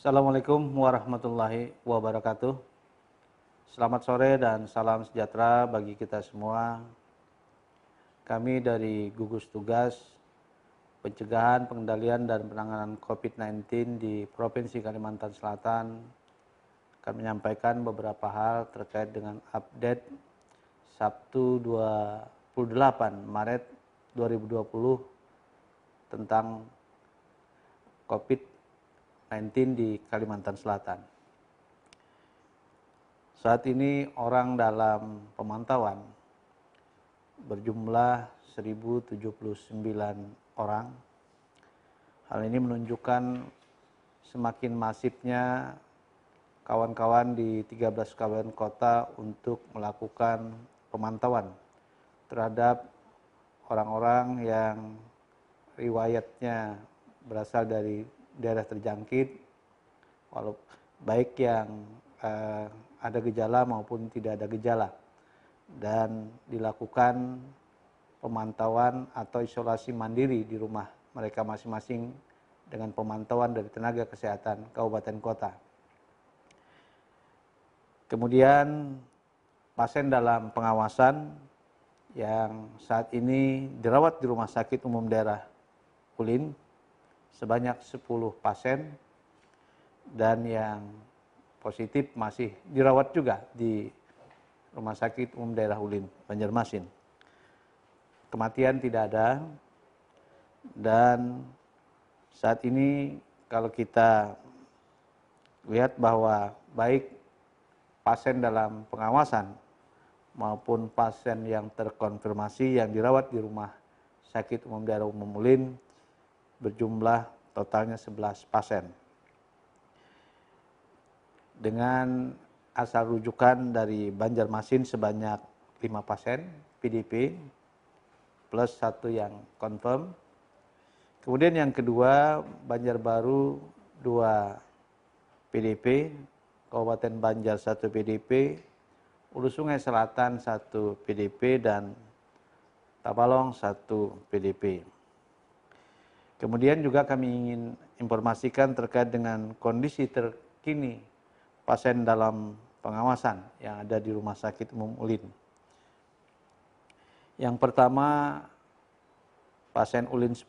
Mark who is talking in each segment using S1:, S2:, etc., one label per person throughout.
S1: Assalamualaikum warahmatullahi wabarakatuh. Selamat sore dan salam sejahtera bagi kita semua. Kami dari gugus tugas pencegahan, pengendalian, dan penanganan COVID-19 di Provinsi Kalimantan Selatan akan menyampaikan beberapa hal terkait dengan update Sabtu 28 Maret 2020 tentang COVID-19 di Kalimantan Selatan. Saat ini orang dalam pemantauan berjumlah 1079 orang. Hal ini menunjukkan semakin masifnya kawan-kawan di 13 kabupaten kota untuk melakukan pemantauan terhadap orang-orang yang riwayatnya berasal dari daerah terjangkit walau baik yang eh, ada gejala maupun tidak ada gejala dan dilakukan pemantauan atau isolasi mandiri di rumah mereka masing-masing dengan pemantauan dari tenaga kesehatan kabupaten kota. Kemudian pasien dalam pengawasan yang saat ini dirawat di Rumah Sakit Umum Daerah Ulin sebanyak 10 pasien dan yang positif masih dirawat juga di Rumah Sakit Umum Daerah Ulin, Banjarmasin. Kematian tidak ada dan saat ini kalau kita lihat bahwa baik pasien dalam pengawasan maupun pasien yang terkonfirmasi yang dirawat di rumah sakit umum daerah umum Ulin berjumlah totalnya 11 pasien. Dengan asal rujukan dari Banjarmasin sebanyak 5 pasien PDP plus satu yang confirm. Kemudian yang kedua Banjarbaru 2 PDP, Kabupaten Banjar 1 PDP, Ulu Sungai Selatan 1 PDP dan Tapalong 1 PDP. Kemudian juga kami ingin informasikan terkait dengan kondisi terkini pasien dalam pengawasan yang ada di Rumah Sakit Umum Ulin. Yang pertama, pasien Ulin 10,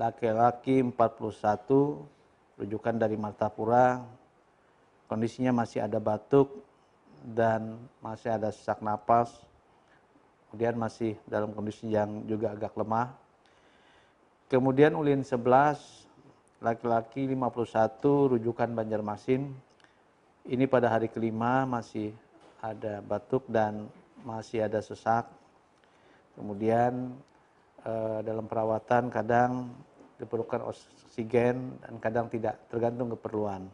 S1: laki-laki 41, rujukan dari Martapura, kondisinya masih ada batuk dan masih ada sesak napas, kemudian masih dalam kondisi yang juga agak lemah, Kemudian Ulin 11, laki-laki 51, rujukan Banjarmasin. Ini pada hari kelima masih ada batuk dan masih ada sesak. Kemudian eh, dalam perawatan kadang diperlukan oksigen dan kadang tidak tergantung keperluan.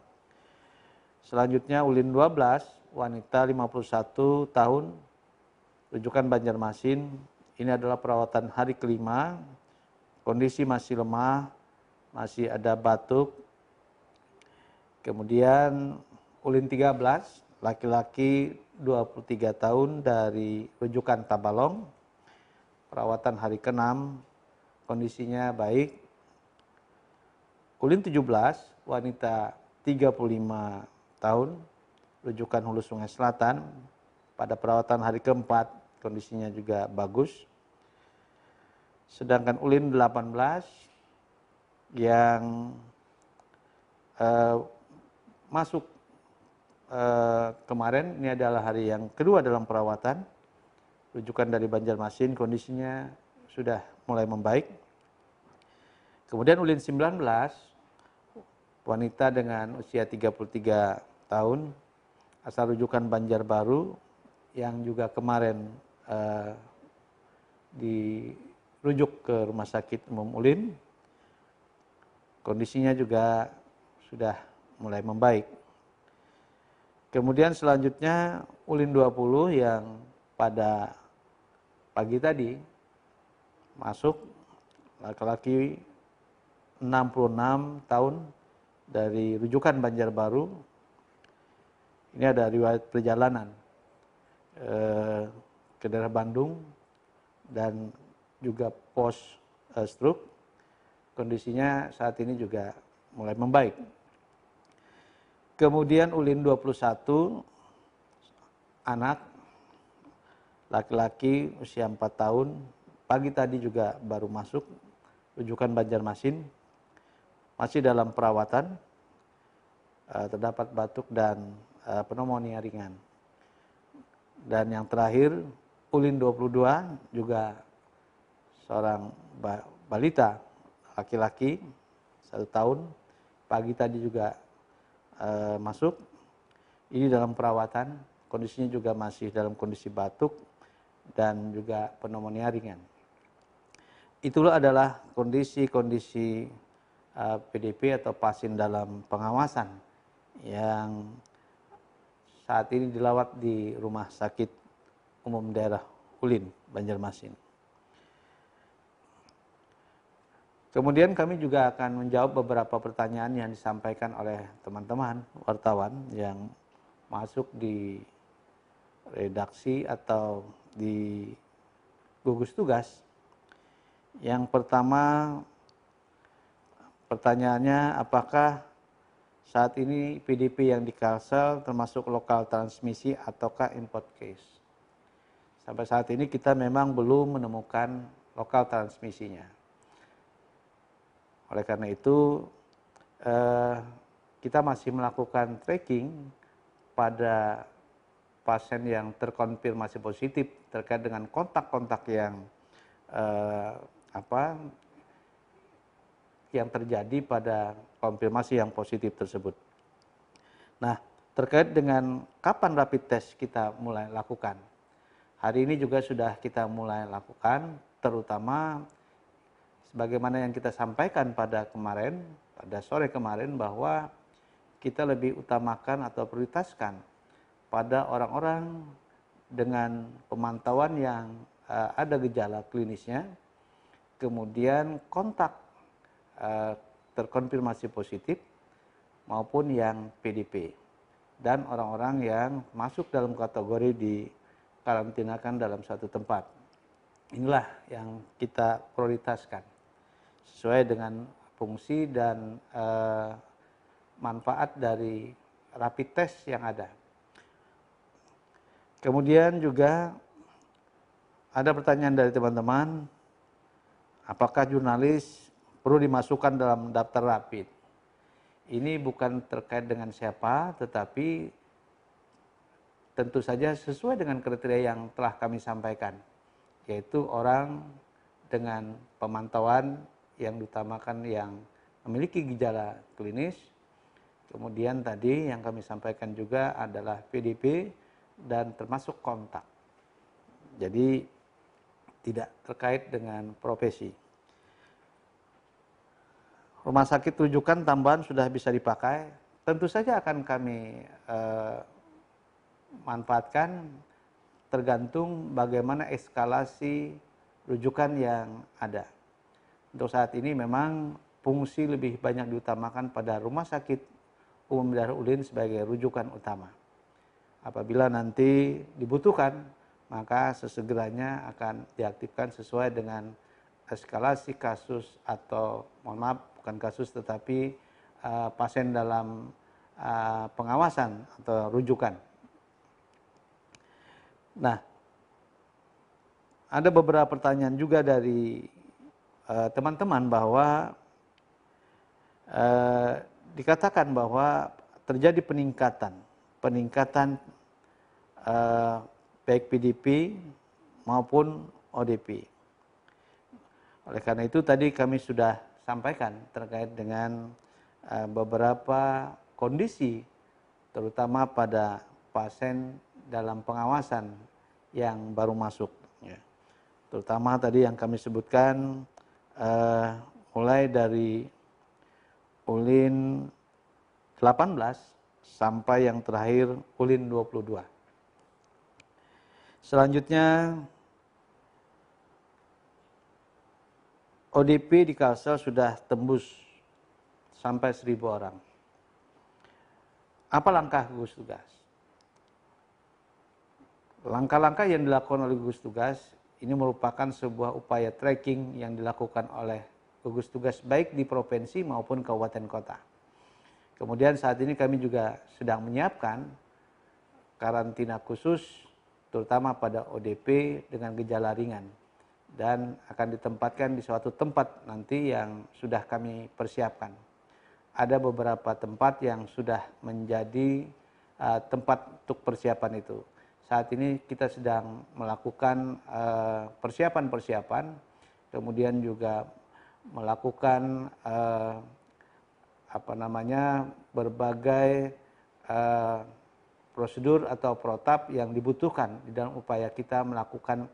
S1: Selanjutnya Ulin 12, wanita 51 tahun, rujukan Banjarmasin. Ini adalah perawatan hari kelima kondisi masih lemah, masih ada batuk. Kemudian ulin 13, laki-laki 23 tahun dari rujukan Tabalong, perawatan hari ke-6, kondisinya baik. Ulin 17, wanita 35 tahun, rujukan Hulu Sungai Selatan, pada perawatan hari keempat kondisinya juga bagus sedangkan ulin 18 yang uh, masuk uh, kemarin ini adalah hari yang kedua dalam perawatan rujukan dari Banjarmasin kondisinya sudah mulai membaik kemudian ulin 19 wanita dengan usia 33 tahun asal rujukan Banjarbaru yang juga kemarin uh, di rujuk ke rumah sakit umum Ulin Kondisinya juga sudah mulai membaik. Kemudian selanjutnya Ulin 20 yang pada pagi tadi masuk laki-laki 66 tahun dari rujukan Banjarbaru. Ini ada riwayat perjalanan eh, ke daerah Bandung dan juga post eh, stroke kondisinya saat ini juga mulai membaik. Kemudian ulin 21 anak laki-laki usia 4 tahun pagi tadi juga baru masuk rujukan Banjarmasin masih dalam perawatan eh, terdapat batuk dan eh, pneumonia ringan. Dan yang terakhir ulin 22 juga seorang balita laki-laki satu tahun pagi tadi juga e, masuk ini dalam perawatan kondisinya juga masih dalam kondisi batuk dan juga pneumonia ringan itulah adalah kondisi-kondisi e, eh, PDP atau pasien dalam pengawasan yang saat ini dilawat di rumah sakit umum daerah Ulin Banjarmasin Kemudian kami juga akan menjawab beberapa pertanyaan yang disampaikan oleh teman-teman wartawan yang masuk di redaksi atau di gugus tugas. Yang pertama pertanyaannya apakah saat ini PDP yang di Kalsel termasuk lokal transmisi ataukah import case? Sampai saat ini kita memang belum menemukan lokal transmisinya oleh karena itu eh, kita masih melakukan tracking pada pasien yang terkonfirmasi positif terkait dengan kontak kontak yang eh, apa yang terjadi pada konfirmasi yang positif tersebut. Nah, terkait dengan kapan rapid test kita mulai lakukan. Hari ini juga sudah kita mulai lakukan, terutama sebagaimana yang kita sampaikan pada kemarin, pada sore kemarin bahwa kita lebih utamakan atau prioritaskan pada orang-orang dengan pemantauan yang uh, ada gejala klinisnya, kemudian kontak uh, terkonfirmasi positif maupun yang PDP dan orang-orang yang masuk dalam kategori di karantinakan dalam satu tempat. Inilah yang kita prioritaskan sesuai dengan fungsi dan eh, manfaat dari rapid test yang ada. Kemudian juga ada pertanyaan dari teman-teman, apakah jurnalis perlu dimasukkan dalam daftar rapid? Ini bukan terkait dengan siapa, tetapi tentu saja sesuai dengan kriteria yang telah kami sampaikan, yaitu orang dengan pemantauan yang diutamakan yang memiliki gejala klinis. Kemudian tadi yang kami sampaikan juga adalah PDP dan termasuk kontak. Jadi tidak terkait dengan profesi. Rumah sakit rujukan tambahan sudah bisa dipakai, tentu saja akan kami eh, manfaatkan tergantung bagaimana eskalasi rujukan yang ada untuk saat ini memang fungsi lebih banyak diutamakan pada rumah sakit umum daerah ulin sebagai rujukan utama. Apabila nanti dibutuhkan, maka sesegeranya akan diaktifkan sesuai dengan eskalasi kasus atau mohon maaf bukan kasus tetapi uh, pasien dalam uh, pengawasan atau rujukan. Nah, ada beberapa pertanyaan juga dari Eh, teman-teman bahwa eh, dikatakan bahwa terjadi peningkatan, peningkatan eh, baik PDP maupun ODP. Oleh karena itu tadi kami sudah sampaikan terkait dengan beberapa kondisi terutama pada pasien dalam pengawasan yang baru masuk. Ya. Terutama tadi yang kami sebutkan Eh, mulai dari ulin 18 sampai yang terakhir ulin 22. Selanjutnya ODP di Kalsel sudah tembus sampai 1000 orang. Apa langkah gugus tugas? Langkah-langkah yang dilakukan oleh gugus tugas ini merupakan sebuah upaya tracking yang dilakukan oleh gugus tugas baik di provinsi maupun kabupaten kota. Kemudian saat ini kami juga sedang menyiapkan karantina khusus terutama pada ODP dengan gejala ringan dan akan ditempatkan di suatu tempat nanti yang sudah kami persiapkan. Ada beberapa tempat yang sudah menjadi uh, tempat untuk persiapan itu saat ini kita sedang melakukan eh, persiapan persiapan kemudian juga melakukan eh, apa namanya berbagai eh, prosedur atau protap yang dibutuhkan di dalam upaya kita melakukan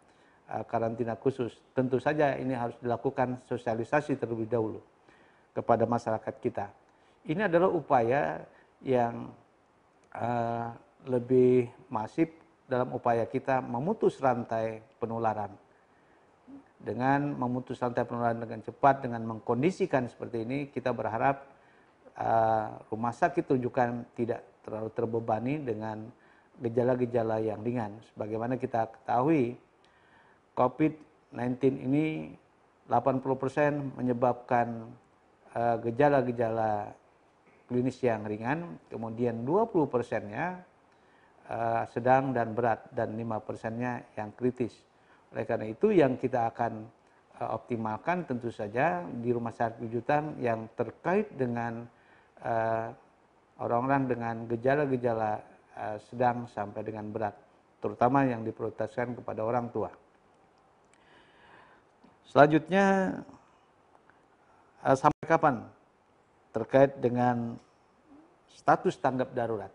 S1: karantina khusus. Tentu saja ini harus dilakukan sosialisasi terlebih dahulu kepada masyarakat kita. Ini adalah upaya yang uh, lebih masif dalam upaya kita memutus rantai penularan. Dengan memutus rantai penularan dengan cepat, dengan mengkondisikan seperti ini, kita berharap uh, rumah sakit tunjukkan tidak terlalu terbebani dengan gejala-gejala yang ringan. Sebagaimana kita ketahui, COVID-19 ini 80% menyebabkan eh, gejala-gejala uh, klinis yang ringan, kemudian 20 persennya Eh, sedang dan berat dan lima persennya yang kritis. Oleh karena itu yang kita akan eh, optimalkan tentu saja di rumah sakit rujukan yang terkait dengan eh, orang-orang dengan gejala-gejala sedang sampai dengan berat, terutama yang diprioritaskan kepada orang tua. Selanjutnya sampai kapan terkait dengan status tanggap darurat?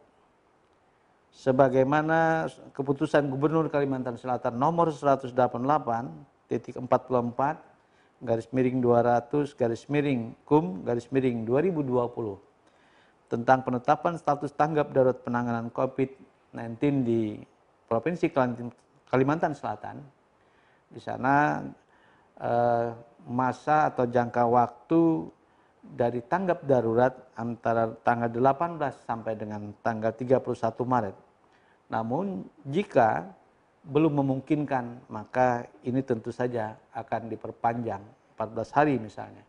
S1: sebagaimana keputusan Gubernur Kalimantan Selatan nomor 188 titik 44 garis miring 200 garis miring kum garis miring 2020 tentang penetapan status tanggap darurat penanganan COVID-19 di Provinsi Kalimantan Selatan. Di sana eh, masa atau jangka waktu dari tanggap darurat antara tanggal 18 sampai dengan tanggal 31 Maret. Namun jika belum memungkinkan maka ini tentu saja akan diperpanjang 14 hari misalnya.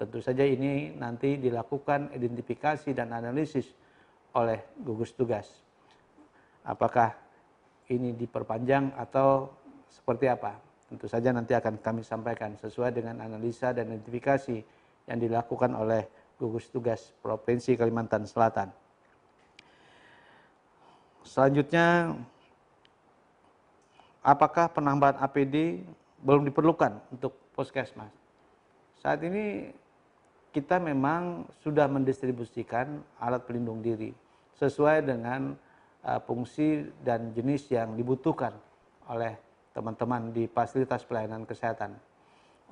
S1: Tentu saja ini nanti dilakukan identifikasi dan analisis oleh gugus tugas. Apakah ini diperpanjang atau seperti apa? Tentu saja nanti akan kami sampaikan sesuai dengan analisa dan identifikasi yang dilakukan oleh gugus tugas Provinsi Kalimantan Selatan. Selanjutnya, apakah penambahan APD belum diperlukan untuk puskesmas? Saat ini kita memang sudah mendistribusikan alat pelindung diri sesuai dengan uh, fungsi dan jenis yang dibutuhkan oleh teman-teman di fasilitas pelayanan kesehatan.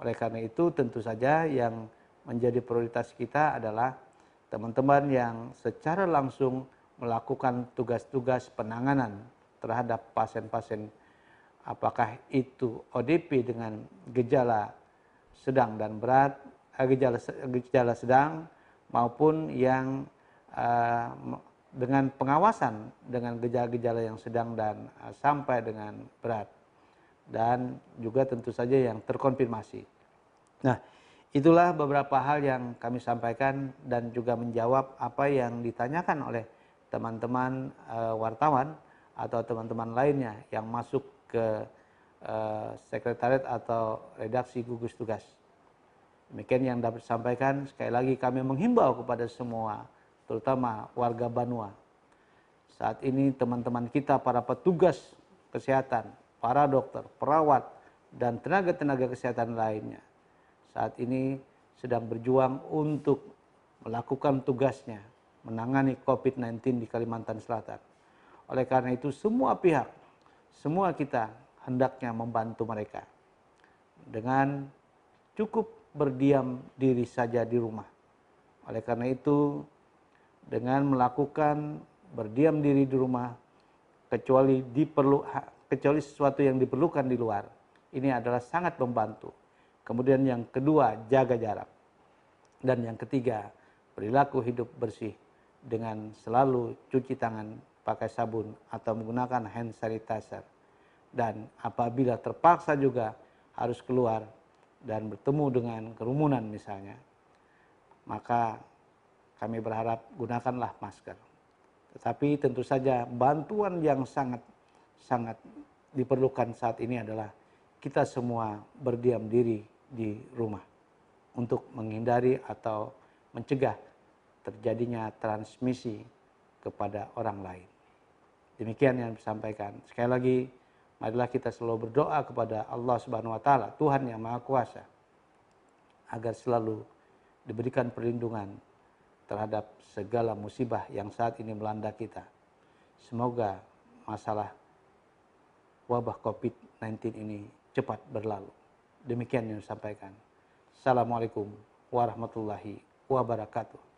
S1: Oleh karena itu tentu saja yang menjadi prioritas kita adalah teman teman yang secara langsung melakukan tugas-tugas penanganan terhadap pasien-pasien apakah itu ODP dengan gejala sedang dan berat, eh, gejala gejala sedang maupun yang uh, dengan pengawasan dengan gejala-gejala yang sedang dan uh, sampai dengan berat dan juga tentu saja yang terkonfirmasi. Nah, itulah beberapa hal yang kami sampaikan dan juga menjawab apa yang ditanyakan oleh teman-teman eh, wartawan atau teman-teman lainnya yang masuk ke eh, sekretariat atau redaksi gugus tugas. Demikian yang dapat disampaikan. Sekali lagi kami menghimbau kepada semua, terutama warga Banua. Saat ini teman-teman kita para petugas kesehatan, para dokter, perawat, dan tenaga-tenaga kesehatan lainnya saat ini sedang berjuang untuk melakukan tugasnya menangani COVID-19 di Kalimantan Selatan. Oleh karena itu semua pihak, semua kita hendaknya membantu mereka dengan cukup berdiam diri saja di rumah. Oleh karena itu dengan melakukan berdiam diri di rumah kecuali diperlu kecuali sesuatu yang diperlukan di luar ini adalah sangat membantu Kemudian yang kedua, jaga jarak. Dan yang ketiga, perilaku hidup bersih dengan selalu cuci tangan pakai sabun atau menggunakan hand sanitizer. Dan apabila terpaksa juga harus keluar dan bertemu dengan kerumunan misalnya, maka kami berharap gunakanlah masker. Tetapi tentu saja bantuan yang sangat sangat diperlukan saat ini adalah kita semua berdiam diri di rumah untuk menghindari atau mencegah terjadinya transmisi kepada orang lain. Demikian yang disampaikan. Sekali lagi, marilah kita selalu berdoa kepada Allah Subhanahu wa taala, Tuhan yang Maha Kuasa, agar selalu diberikan perlindungan terhadap segala musibah yang saat ini melanda kita. Semoga masalah wabah COVID-19 ini cepat berlalu. Demikian yang disampaikan. Assalamualaikum warahmatullahi wabarakatuh.